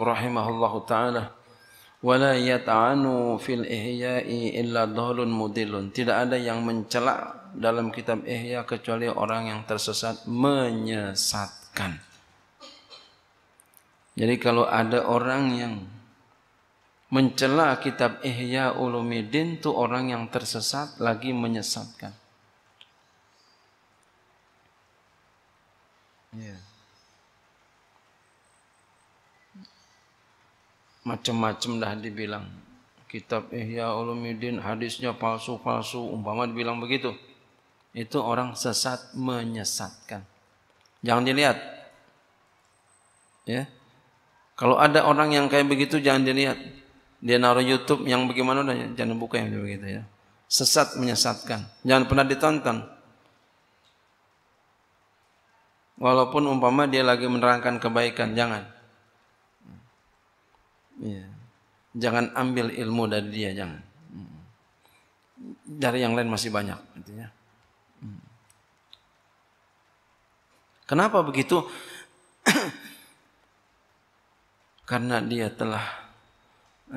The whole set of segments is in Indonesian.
rahimahullah taala wala yata'anu fil ihya'i illa dhalun mudilun tidak ada yang mencela dalam kitab ihya kecuali orang yang tersesat menyesatkan jadi kalau ada orang yang mencela kitab ihya ulumuddin itu orang yang tersesat lagi menyesatkan ya yeah. macam-macam dah dibilang. Kitab Ihya Ulumuddin hadisnya palsu-palsu umpama dibilang begitu. Itu orang sesat menyesatkan. Jangan dilihat. Ya. Kalau ada orang yang kayak begitu jangan dilihat. Dia naruh YouTube yang bagaimana udah jangan buka yang begitu ya. Sesat menyesatkan. Jangan pernah ditonton. Walaupun umpama dia lagi menerangkan kebaikan, jangan. Ya. Jangan ambil ilmu dari dia, jangan. Dari yang lain masih banyak Kenapa begitu? Karena dia telah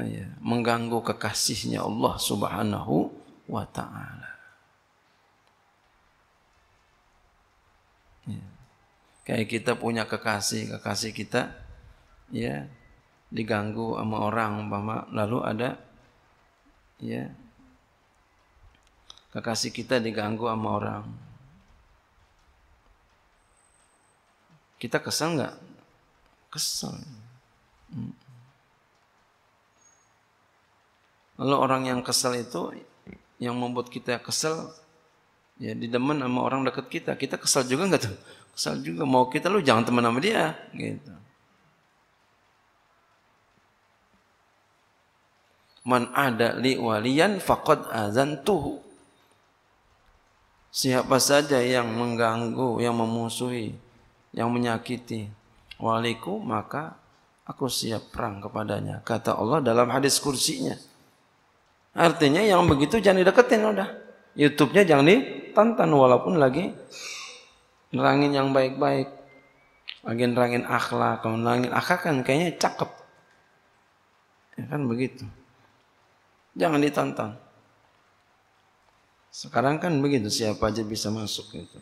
iya, mengganggu kekasihnya Allah Subhanahu wa taala. Iya. Kayak kita punya kekasih, kekasih kita ya diganggu sama orang umpama lalu ada ya kekasih kita diganggu sama orang kita kesel nggak kesel lalu orang yang kesel itu yang membuat kita kesel ya didemen sama orang dekat kita kita kesel juga nggak tuh Kesel juga mau kita lu jangan teman sama dia gitu Man ada li waliyan faqad azantuhu. Siapa saja yang mengganggu, yang memusuhi, yang menyakiti waliku, maka aku siap perang kepadanya. Kata Allah dalam hadis kursinya. Artinya yang begitu jangan dideketin udah. YouTube-nya jangan ditonton walaupun lagi nerangin yang baik-baik. Lagi nerangin akhlak, kalau nerangin akhlak kan kayaknya cakep. Ya kan begitu. Jangan ditantang. Sekarang kan begitu siapa aja bisa masuk itu.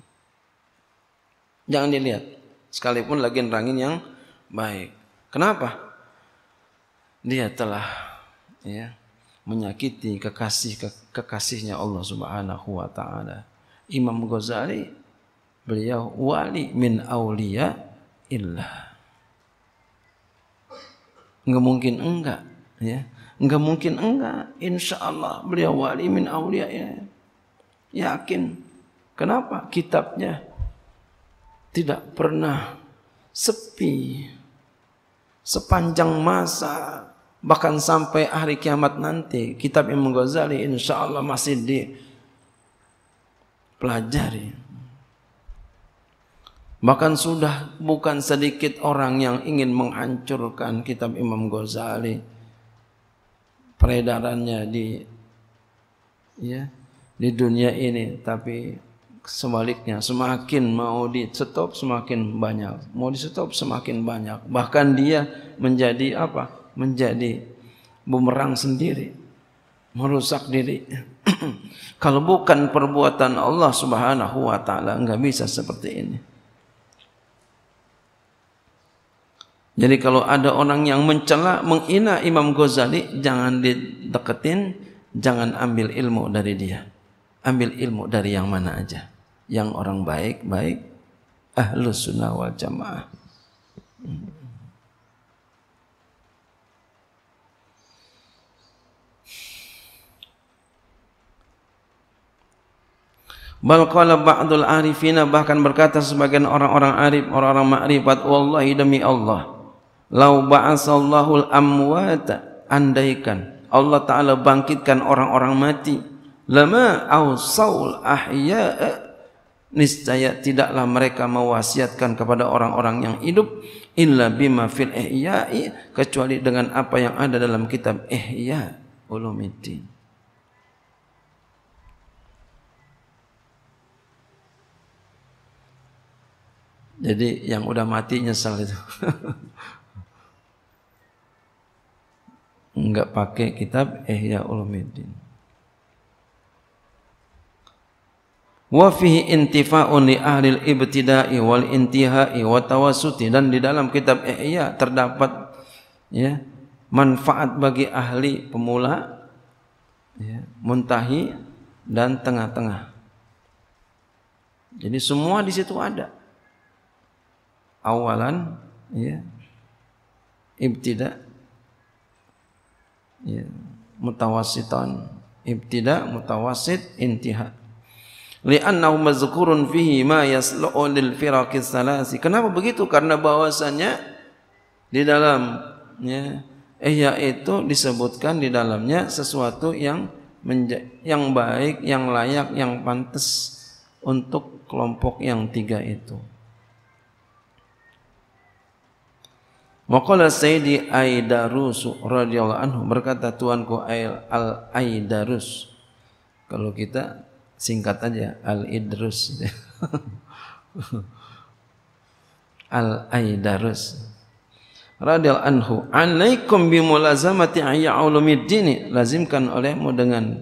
Jangan dilihat. Sekalipun lagi nerangin yang baik. Kenapa? Dia telah ya, menyakiti kekasih kekasihnya Allah Subhanahu wa taala. Imam Ghazali beliau wali min aulia illah. Enggak mungkin enggak ya Enggak mungkin enggak. Insya Allah beliau wali min awliya ya. Yakin. Kenapa? Kitabnya tidak pernah sepi sepanjang masa bahkan sampai hari kiamat nanti kitab Imam Ghazali insya Allah masih dipelajari bahkan sudah bukan sedikit orang yang ingin menghancurkan kitab Imam Ghazali peredarannya di ya di dunia ini tapi sebaliknya semakin mau di stop semakin banyak mau di stop semakin banyak bahkan dia menjadi apa menjadi bumerang sendiri merusak diri kalau bukan perbuatan Allah Subhanahu wa taala enggak bisa seperti ini Jadi kalau ada orang yang mencela, menghina Imam Ghazali, jangan dideketin, jangan ambil ilmu dari dia. Ambil ilmu dari yang mana aja. Yang orang baik, baik. Ahlus sunnah wal jamaah. Balqala ba'dul arifina bahkan berkata sebagian orang-orang arif, orang-orang makrifat, wallahi demi Allah. Lau ba'asallahu al-amwata andaikan Allah taala bangkitkan orang-orang mati. Lama ausaul ahya niscaya tidaklah mereka mewasiatkan kepada orang-orang yang hidup illa bima fil ihya'i kecuali dengan apa yang ada dalam kitab ihya ulumuddin. Jadi yang sudah mati nyesal itu. nggak pakai kitab Ihya Ulumuddin. Wa fihi intifa'un li ahli ibtida'i wal intihai wa tawassuti dan di dalam kitab Ihya terdapat ya manfaat bagi ahli pemula ya, muntahi dan tengah-tengah. Jadi semua di situ ada. Awalan ya ibtida' ya, mutawasitan ibtida mutawasit intiha li'annahu mazkurun fihi ma yaslu'u lil firaqis salasi kenapa begitu karena bahwasanya di dalam ya eh yaitu disebutkan di dalamnya sesuatu yang yang baik, yang layak, yang pantas untuk kelompok yang tiga itu. Waqala Sayyidi Aidarus radhiyallahu anhu berkata tuanku Al Aidarus. Kalau kita singkat aja Al Idrus. Al Aidarus. Radhiyallahu anhu, "Alaikum bi mulazamati ahya ulumiddin." Lazimkan olehmu dengan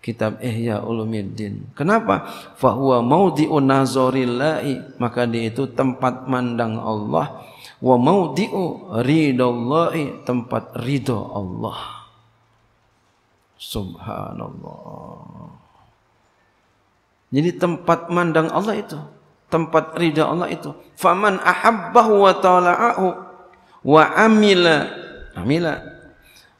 kitab Ihya Ulumiddin. Kenapa? Fa huwa maudhi'un nazarillahi, maka dia itu tempat mandang Allah wa maudi'u ridallahi tempat ridha Allah subhanallah jadi tempat mandang Allah itu tempat ridha Allah itu faman ahabbahu wa tala'ahu wa amila amila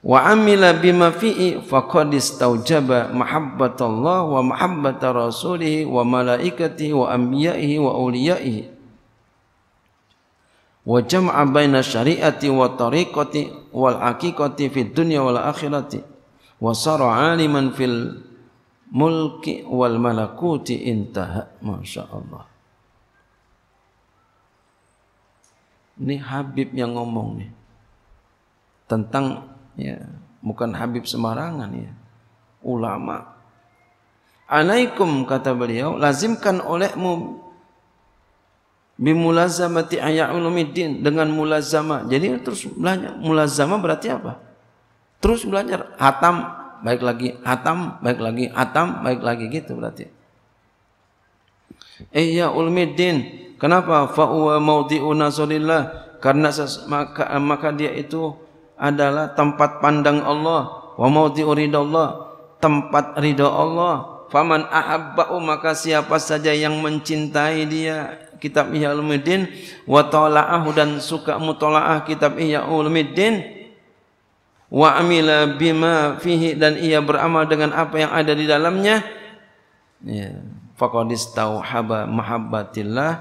wa amila bima fihi faqad istawjaba mahabbatallah wa mahabbata rasulihi wa malaikatihi wa anbiya'ihi wa awliya'ihi wa jam'a baina syari'ati wa tariqati wal aqiqati fid dunya wal akhirati wa sara 'aliman fil mulki wal malakuti intaha masyaallah ini habib yang ngomong nih tentang ya bukan habib sembarangan ya ulama alaikum kata beliau lazimkan olehmu bimulazamati ayat ulumidin dengan mulazama. Jadi terus belajar mulazama berarti apa? Terus belajar hatam baik lagi hatam baik lagi hatam baik lagi gitu berarti. Iya eh, ulumidin. Kenapa? Fa'uwa maudi'u nasolillah. Karena maka, eh, maka dia itu adalah tempat pandang Allah. Wa maudi'u ridha Allah. Tempat ridha Allah. Faman ahabba'u maka siapa saja yang mencintai dia kitab Ihya Ulumuddin wa tala'ahu dan suka mutala'ah kitab Ihya Ulumuddin wa amila bima fihi dan ia beramal dengan apa yang ada di dalamnya ya faqad istauhaba mahabbatillah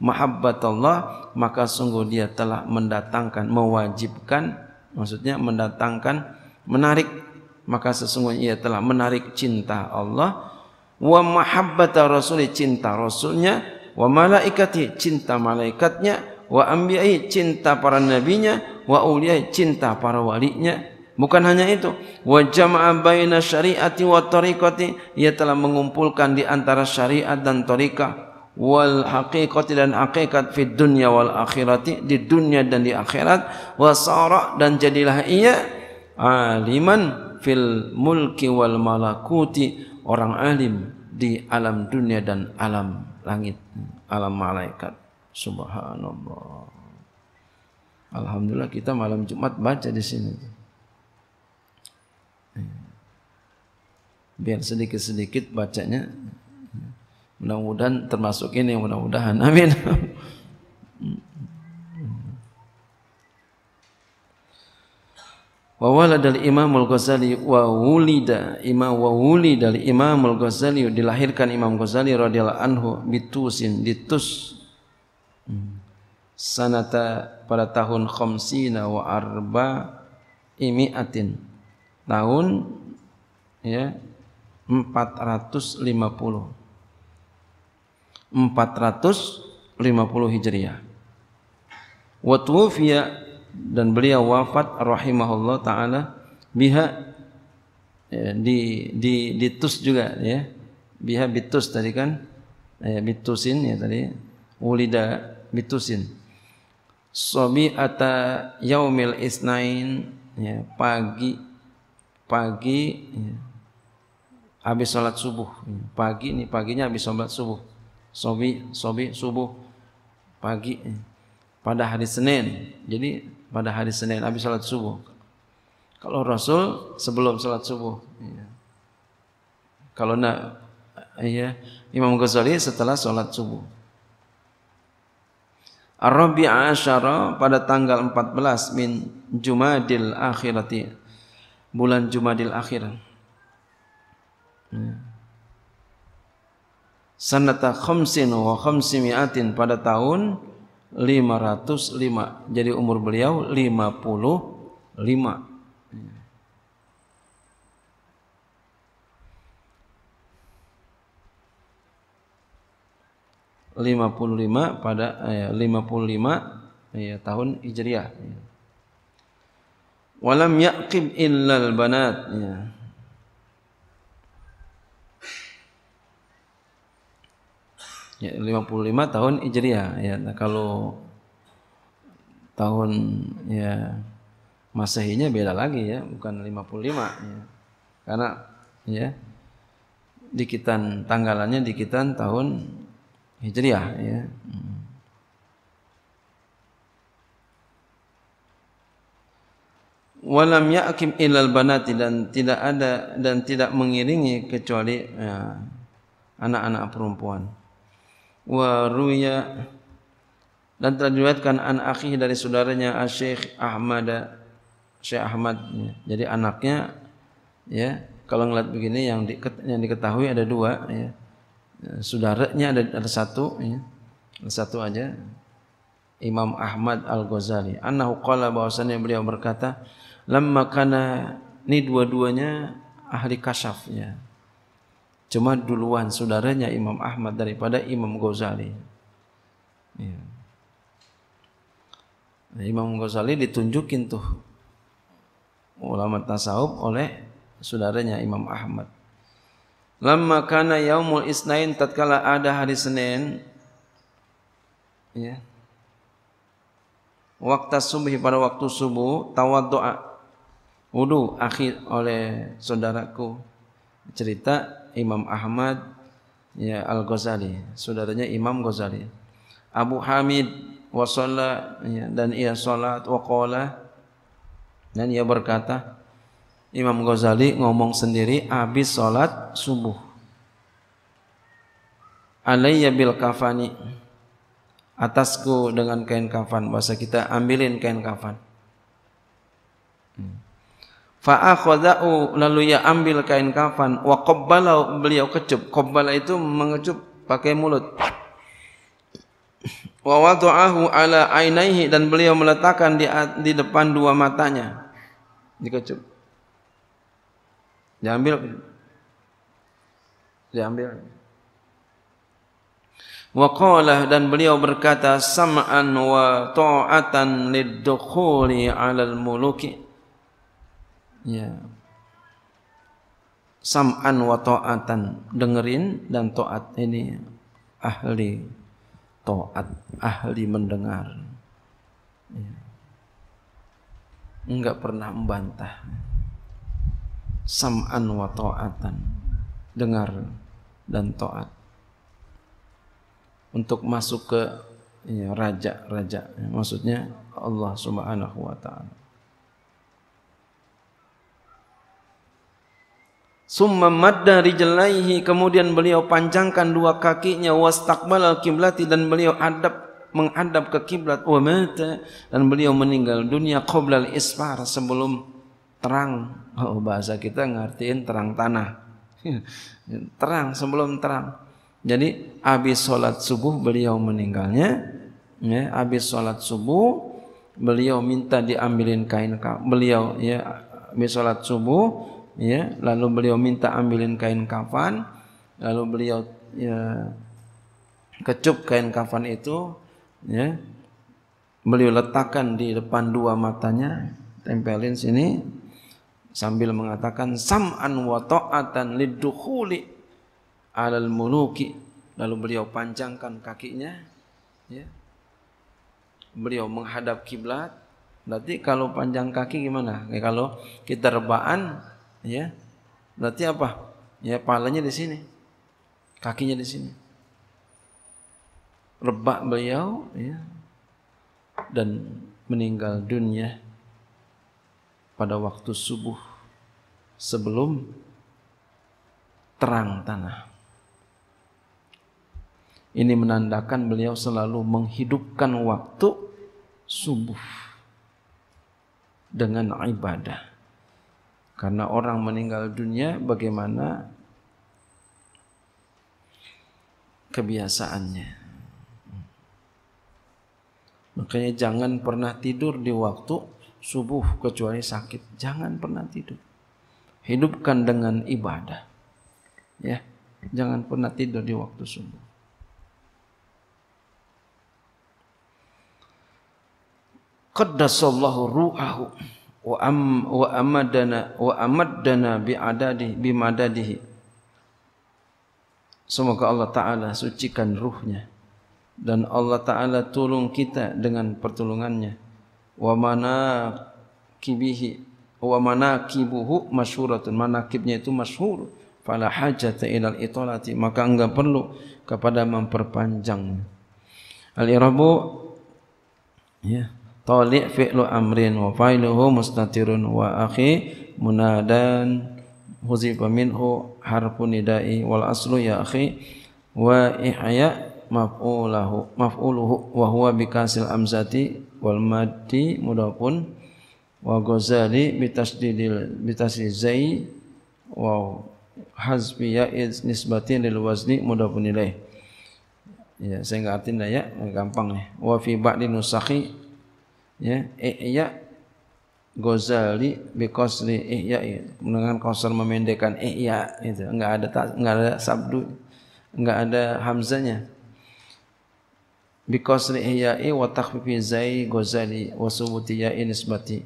mahabbat Allah maka sungguh dia telah mendatangkan mewajibkan maksudnya mendatangkan menarik maka sesungguhnya ia telah menarik cinta Allah wa mahabbata rasul cinta rasulnya wa malaikati cinta malaikatnya wa ambiyai cinta para nabinya wa uliyai cinta para walinya bukan hanya itu wa jama'a baina syariati wa tariqati ia telah mengumpulkan di antara syariat dan tariqah wal haqiqati dan haqiqat fid dunya wal akhirati di dunia dan di akhirat wa sara dan jadilah ia aliman fil mulki wal malakuti orang alim di alam dunia dan alam langit, alam malaikat. Subhanallah. Alhamdulillah kita malam Jumat baca di sini. Biar sedikit-sedikit bacanya. Mudah-mudahan termasuk ini, mudah-mudahan. Amin. Wa dari Imam Al-Ghazali wa wulida Imam wa wulida Imam Al-Ghazali dilahirkan Imam Ghazali radhiyallahu anhu bitusin ditus hmm. sanata pada tahun 50 wa arba imiatin tahun ya 450 450 Hijriah wa tuwfiya dan beliau wafat rahimahullah taala biha ya, di di ditus juga ya biha bitus tadi kan ya, bitusin ya tadi ulida bitusin sobi ata yaumil isnain ya pagi pagi ya, habis sholat subuh pagi ini paginya habis sholat subuh sobi sobi subuh pagi pada hari Senin jadi pada hari Senin habis salat subuh. Kalau Rasul sebelum salat subuh. Ya. Kalau nak ya, Imam Ghazali setelah salat subuh. Ar-Rabi'a Asyara pada tanggal 14 min Jumadil Akhirati. Bulan Jumadil Akhir. Ya. Sanata khamsin wa khamsimiatin pada tahun 505. Jadi umur beliau 55. lima puluh lima pada eh, lima puluh lima eh, tahun hijriah. Walam yaqib illal banat. Ya. ya, 55 tahun Hijriah ya nah, kalau tahun ya Masehinya beda lagi ya, bukan 55 ya. Karena ya dikitan tanggalannya dikitan tahun Hijriah ya. Hmm. Walam yakim ilal banati dan tidak ada dan tidak mengiringi kecuali ya, anak-anak ya, anak -anak perempuan wa ruya dan telah anak an akhi dari saudaranya ah, Syekh Ahmad Syekh Ahmad jadi anaknya ya kalau ngeliat begini yang yang diketahui ada dua ya saudaranya ada ada satu ya ada satu aja Imam Ahmad Al Ghazali annahu qala bahwasanya beliau berkata lamma kana ini dua-duanya ahli kasyaf ya cuma duluan saudaranya Imam Ahmad daripada Imam Ghazali. Ya. Nah, Imam Ghazali ditunjukin tuh ulama tasawuf oleh saudaranya Imam Ahmad. Lama kana yaumul isnain tatkala ada hari Senin ya. Waktu subuh pada waktu subuh tawaddu'a wudu akhir oleh saudaraku cerita Imam Ahmad ya Al-Ghazali, saudaranya Imam Ghazali. Abu Hamid wa ya, dan ia salat wa qala dan ia berkata Imam Ghazali ngomong sendiri habis salat subuh. Alayya bil kafani atasku dengan kain kafan bahasa kita ambilin kain kafan fa akhadha'u lalu ya ambil kain kafan wa qabbala beliau kecup qabbala itu mengecup pakai mulut wa wada'ahu ala ainaihi dan beliau meletakkan di di depan dua matanya dikecup diambil diambil wa qala dan beliau berkata sam'an wa ta'atan lidukhuli 'alal muluki ya sam'an wa ta'atan dengerin dan taat ini ahli taat ahli mendengar ya. enggak pernah membantah sam'an wa ta'atan dengar dan taat untuk masuk ke ya, raja raja maksudnya Allah Subhanahu wa taala Summa madda rijalaihi kemudian beliau panjangkan dua kakinya al kiblati dan beliau adab menghadap ke kiblat wa mata dan beliau meninggal dunia qoblal isfar sebelum terang oh, bahasa kita ngertiin terang tanah terang sebelum terang jadi habis sholat subuh beliau meninggalnya ya habis sholat subuh beliau minta diambilin kain beliau ya habis salat subuh ya lalu beliau minta ambilin kain kafan lalu beliau ya, kecup kain kafan itu ya beliau letakkan di depan dua matanya tempelin sini sambil mengatakan sam'an wa ta'atan lidukhuli alal muluki lalu beliau panjangkan kakinya ya beliau menghadap kiblat berarti kalau panjang kaki gimana ya, kalau kita rebaan ya berarti apa ya palanya di sini kakinya di sini rebak beliau ya dan meninggal dunia pada waktu subuh sebelum terang tanah ini menandakan beliau selalu menghidupkan waktu subuh dengan ibadah karena orang meninggal dunia bagaimana kebiasaannya. Makanya jangan pernah tidur di waktu subuh kecuali sakit. Jangan pernah tidur. Hidupkan dengan ibadah. Ya, jangan pernah tidur di waktu subuh. Qaddasallahu ru'ahu. wa am wa amadana wa amadana bi adadi bi madadihi semoga Allah taala sucikan ruhnya dan Allah taala tolong kita dengan pertolongannya wa mana kibihi wa mana manakibuhu masyhuratun manakibnya itu masyhur fala hajata ilal itolati maka enggak perlu kepada memperpanjang al-irabu ya yeah. Tali' fi'lu amrin wa fa'iluhu mustatirun wa akhi munadan huzifa minhu harfu nidai wal aslu ya akhi wa ihya maf'ulahu maf'uluhu wa huwa bikasil amzati wal madi mudapun wa ghazali bitasdidil zai wa hazbi ya nisbatin lil wazni mudapun ilaih ya saya enggak artinya ya gampang nih ya. wa fi ba'di nusakhi ya iya Ghazali bikosri ihya dengan iya. kosor memendekkan ihya itu enggak ada enggak ada sabdu enggak ada hamzanya bikosri ihya wa takhfifi zai Ghazali wa subuti ya nisbati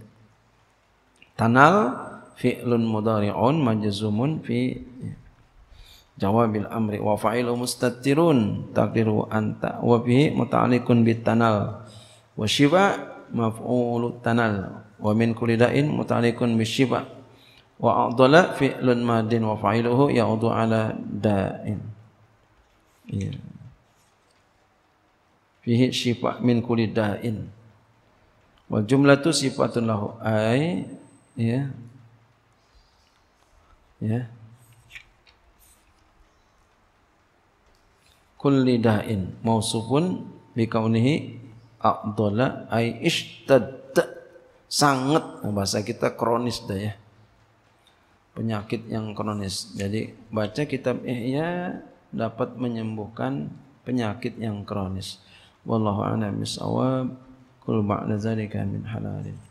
tanal fi'lun on majzumun fi iya. jawabil amri wa fa'ilu mustatirun takdiru anta wa bihi muta'alliqun bitanal wa maf'ul tanal wa min kulli da'in muta'alliqun bisyifa wa adala fi'lun madin wa fa'iluhu ya'udu ala da'in ya. fihi syifa min kulli da'in wa jumlatu sifatun lahu ay ya ya kulli da'in mausufun bi kaunihi Abdullah ay ishtad sangat bahasa kita kronis dah ya penyakit yang kronis. Jadi baca kitab Ihya dapat menyembuhkan penyakit yang kronis. Wallahu a'lam bishawab. Kul ba'da dzalika min halalin.